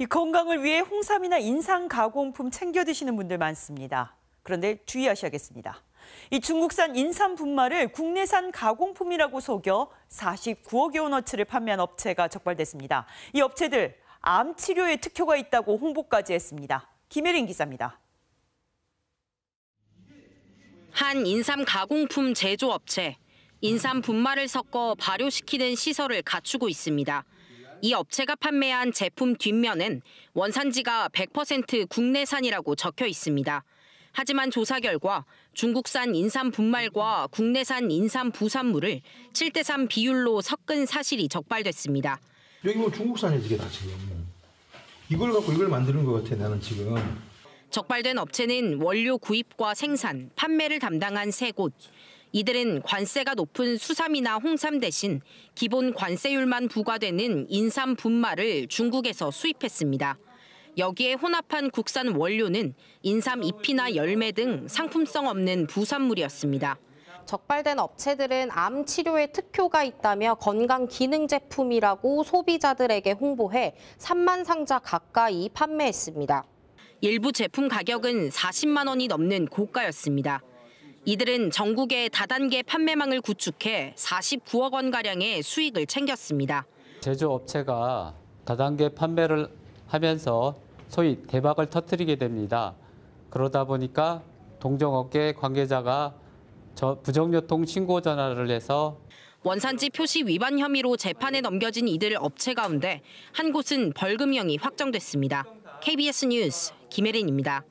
이 건강을 위해 홍삼이나 인삼 가공품 챙겨 드시는 분들 많습니다. 그런데 주의하셔야겠습니다. 이 중국산 인삼 분말을 국내산 가공품이라고 속여 49억여 원어치를 판매한 업체가 적발됐습니다. 이 업체들 암 치료에 특효가 있다고 홍보까지 했습니다. 김혜린 기자입니다. 한 인삼 가공품 제조업체 인삼 분말을 섞어 발효시키는 시설을 갖추고 있습니다. 이 업체가 판매한 제품 뒷면은 원산지가 100% 국내산이라고 적혀 있습니다. 하지만 조사 결과 중국산 인삼 분말과 국내산 인삼 부산물을 7대3 비율로 섞은 사실이 적발됐습니다. 여기 그러니까 뭐 중국산이지게 지금. 이걸 갖고 이걸 만드는 것 같아 나는 지금. 적발된 업체는 원료 구입과 생산, 판매를 담당한 세 곳. 이들은 관세가 높은 수삼이나 홍삼 대신 기본 관세율만 부과되는 인삼 분말을 중국에서 수입했습니다. 여기에 혼합한 국산 원료는 인삼 잎이나 열매 등 상품성 없는 부산물이었습니다. 적발된 업체들은 암 치료에 특효가 있다며 건강 기능 제품이라고 소비자들에게 홍보해 3만 상자 가까이 판매했습니다. 일부 제품 가격은 40만 원이 넘는 고가였습니다. 이들은 전국의 다단계 판매망을 구축해 49억 원가량의 수익을 챙겼습니다. 제조업체가 다단계 판매를 하면서 소위 대박을 터뜨리게 됩니다. 그러다 보니까 동종업계 관계자가 부정교통 신고 전화를 해서 원산지 표시 위반 혐의로 재판에 넘겨진 이들 업체 가운데 한 곳은 벌금형이 확정됐습니다. KBS 뉴스 김혜린입니다.